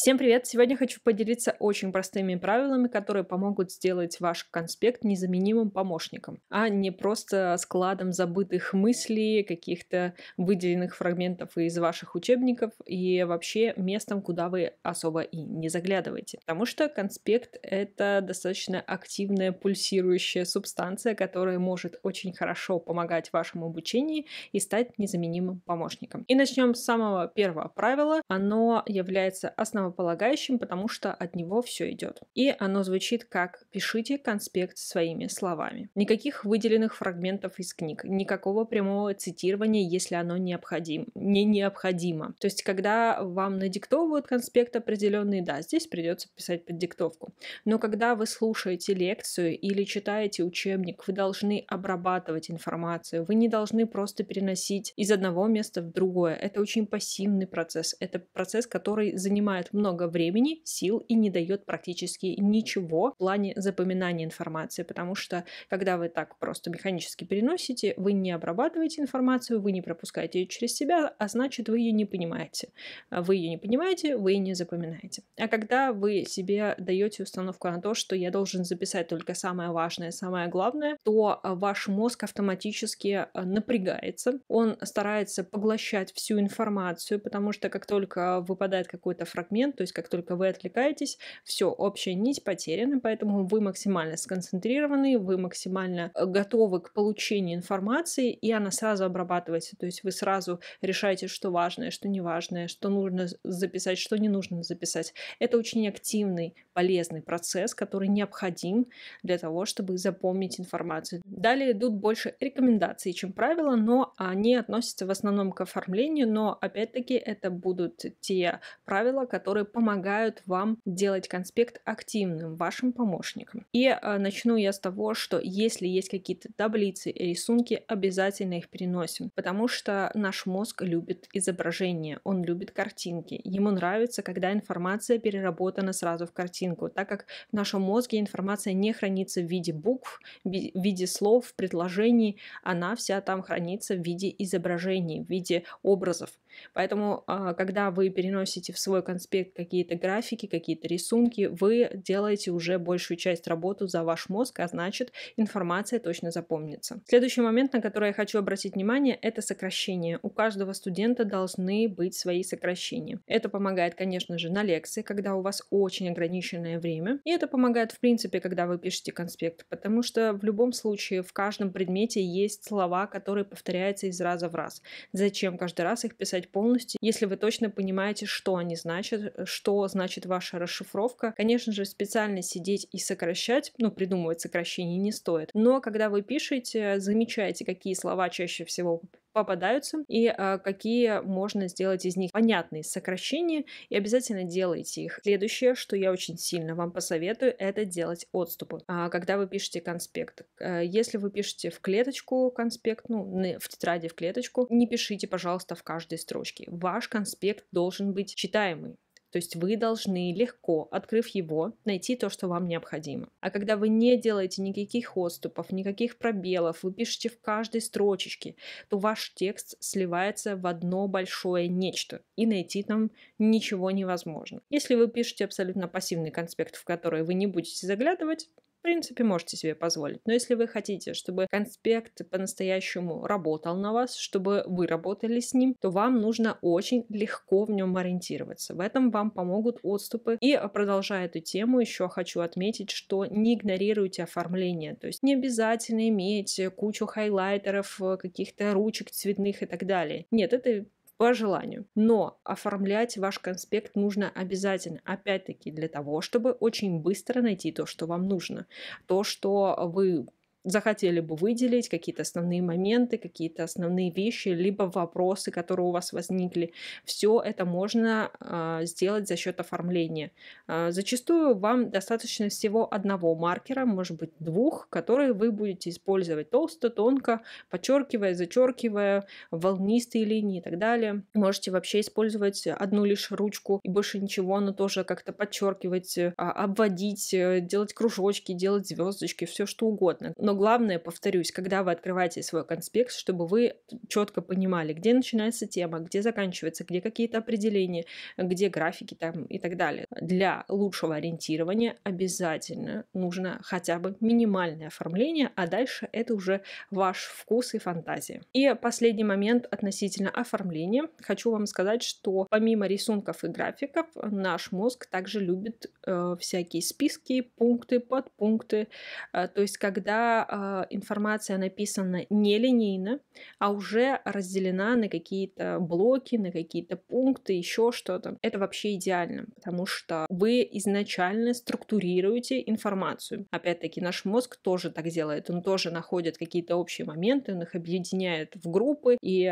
Всем привет! Сегодня хочу поделиться очень простыми правилами, которые помогут сделать ваш конспект незаменимым помощником, а не просто складом забытых мыслей, каких-то выделенных фрагментов из ваших учебников и вообще местом, куда вы особо и не заглядываете. Потому что конспект — это достаточно активная пульсирующая субстанция, которая может очень хорошо помогать вашему обучению и стать незаменимым помощником. И начнем с самого первого правила. Оно является основным основополагающим, потому что от него все идет. И оно звучит как «пишите конспект своими словами». Никаких выделенных фрагментов из книг, никакого прямого цитирования, если оно необходим, не необходимо. То есть, когда вам надиктовывают конспект определенный, да, здесь придется писать под диктовку. Но когда вы слушаете лекцию или читаете учебник, вы должны обрабатывать информацию, вы не должны просто переносить из одного места в другое. Это очень пассивный процесс, это процесс, который занимает много много времени, сил и не дает практически ничего в плане запоминания информации, потому что когда вы так просто механически переносите, вы не обрабатываете информацию, вы не пропускаете ее через себя, а значит вы ее а не понимаете. Вы ее не понимаете, вы ее не запоминаете. А когда вы себе даете установку на то, что я должен записать только самое важное, самое главное, то а, ваш мозг автоматически а, напрягается, он старается поглощать всю информацию, потому что как только выпадает какой-то фрагмент, момент, то есть как только вы отвлекаетесь, все, общая нить потеряна, поэтому вы максимально сконцентрированы, вы максимально э, готовы к получению информации, и она сразу обрабатывается, то есть вы сразу решаете, что важное, что неважное, что нужно записать, что не нужно записать. Это очень активный, полезный процесс, который необходим для того, чтобы запомнить информацию. Далее идут больше рекомендаций, чем правила, но они относятся в основном к оформлению, но опять-таки это будут те правила, которые которые помогают вам делать конспект активным, вашим помощником. И э, начну я с того, что если есть какие-то таблицы, рисунки, обязательно их переносим, потому что наш мозг любит изображения, он любит картинки, ему нравится, когда информация переработана сразу в картинку, так как в нашем мозге информация не хранится в виде букв, в виде слов, предложений, она вся там хранится в виде изображений, в виде образов. Поэтому, э, когда вы переносите в свой конспект какие-то графики, какие-то рисунки, вы делаете уже большую часть работы за ваш мозг, а значит информация точно запомнится. Следующий момент, на который я хочу обратить внимание, это сокращение. У каждого студента должны быть свои сокращения. Это помогает, конечно же, на лекции, когда у вас очень ограниченное время. И это помогает, в принципе, когда вы пишете конспект, потому что в любом случае в каждом предмете есть слова, которые повторяются из раза в раз. Зачем каждый раз их писать полностью, если вы точно понимаете, что они значат, Э, что значит ваша расшифровка. Конечно же, специально сидеть и сокращать, ну, придумывать сокращение не стоит. Но когда вы пишете, замечайте, какие слова чаще всего попадаются и э, какие можно сделать из них понятные сокращения и обязательно делайте их. Следующее, что я очень сильно вам посоветую, это делать отступы, э, когда вы пишете конспект. Э, если вы пишете в клеточку конспект, ну в тетради в клеточку, не пишите, пожалуйста, в каждой строчке. Ваш конспект должен быть читаемый. То есть вы должны легко, открыв его, найти то, что вам необходимо. А когда вы не делаете никаких отступов, никаких пробелов, вы пишете в каждой строчечке, то ваш текст сливается в одно большое нечто, и найти там ничего невозможно. Если вы пишете абсолютно пассивный конспект, в который вы не будете заглядывать, в принципе, можете себе позволить. Но если вы хотите, чтобы конспект по-настоящему работал на вас, чтобы вы работали с ним, то вам нужно очень легко в нем ориентироваться. В этом вам помогут отступы. И а, продолжая эту тему, еще хочу отметить, что не игнорируйте оформление. То есть не обязательно иметь кучу хайлайтеров, э, каких-то ручек цветных и так далее. Нет, это по желанию. Но оформлять ваш конспект нужно обязательно, опять-таки, для того, чтобы очень быстро найти то, что вам нужно, то, что вы захотели бы выделить, какие-то основные моменты, какие-то основные вещи, либо вопросы, которые у вас возникли. Все это можно э, сделать за счет оформления. Э, зачастую вам достаточно всего одного маркера, может быть двух, которые вы будете использовать толсто, тонко, подчеркивая, зачеркивая, волнистые линии и так далее. Можете вообще использовать одну лишь ручку и больше ничего, но тоже как-то подчеркивать, а, обводить, э, делать кружочки, делать звездочки, все что угодно. Но но главное, повторюсь, когда вы открываете свой конспект, чтобы вы четко понимали, где начинается тема, где заканчивается, где какие-то определения, где графики там и так далее. Для лучшего ориентирования обязательно нужно хотя бы минимальное оформление, а дальше это уже ваш вкус и фантазия. И последний момент относительно оформления. Хочу вам сказать, что помимо рисунков и графиков, наш мозг также любит э, всякие списки, пункты, подпункты. Э, то есть, когда когда а, информация написана не линейно, а уже разделена на какие-то блоки, на какие-то пункты, еще что-то. Это вообще идеально, потому что вы изначально структурируете информацию. Опять-таки, наш мозг тоже так делает. Он тоже находит какие-то общие моменты, он их объединяет в группы, и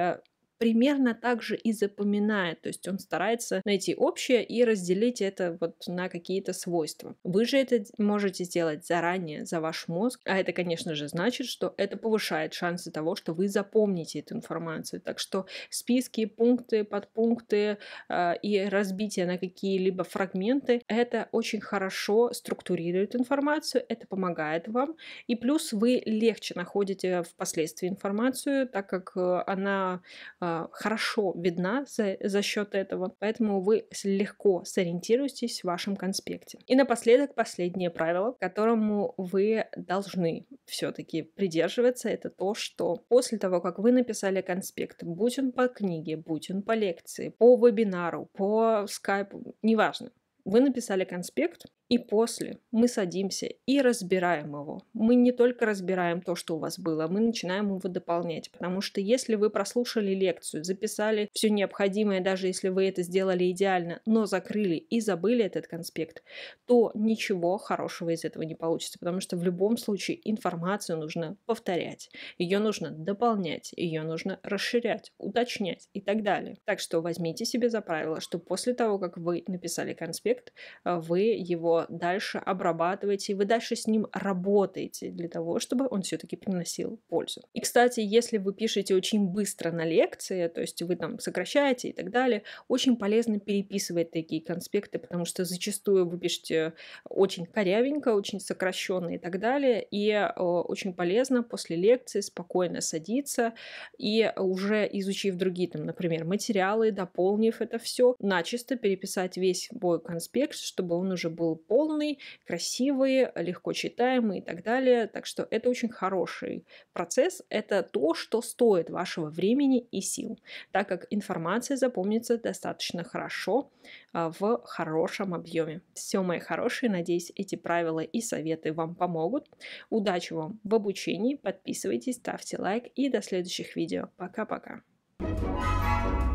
примерно так же и запоминает. То есть он старается найти общее и разделить это вот на какие-то свойства. Вы же это можете сделать заранее за ваш мозг, а это, конечно же, значит, что это повышает шансы того, что вы запомните эту информацию. Так что списки, пункты, подпункты э, и разбитие на какие-либо фрагменты — это очень хорошо структурирует информацию, это помогает вам, и плюс вы легче находите впоследствии информацию, так как э, она э, а, хорошо видна за, за счет этого, поэтому вы легко сориентируетесь в вашем конспекте. И напоследок последнее правило, которому вы должны все-таки придерживаться, это то, что после того, как вы написали конспект, будь он по книге, будь он по лекции, по вебинару, по скайпу, неважно, вы написали конспект, и после мы садимся и разбираем его. Мы не только разбираем то, что у вас было, мы начинаем его дополнять. Потому что если вы прослушали лекцию, записали все необходимое, даже если вы это сделали идеально, но закрыли и забыли этот конспект, то ничего хорошего из этого не получится. Потому что в любом случае информацию нужно повторять, ее нужно дополнять, ее нужно расширять, уточнять и так далее. Так что возьмите себе за правило, что после того, как вы написали конспект, проект, а вы его дальше обрабатываете, вы дальше с ним работаете для того, чтобы он все-таки приносил пользу. И, кстати, если вы пишете очень быстро на лекции, то есть вы там сокращаете и так далее, очень полезно переписывать такие конспекты, потому что зачастую вы пишете очень корявенько, очень сокращенно и так далее, и а, очень полезно после лекции спокойно садиться и уже изучив другие, там, например, материалы, дополнив это все, начисто переписать весь бой конспект конспект, чтобы он уже был полный, красивый, легко читаемый и так далее. Так что это очень хороший процесс. Это то, что стоит вашего времени и сил, так как информация запомнится достаточно хорошо а, в хорошем объеме. Все, мои хорошие, надеюсь, эти правила и советы вам помогут. Удачи вам в обучении, подписывайтесь, ставьте лайк и до следующих видео. Пока-пока. thank you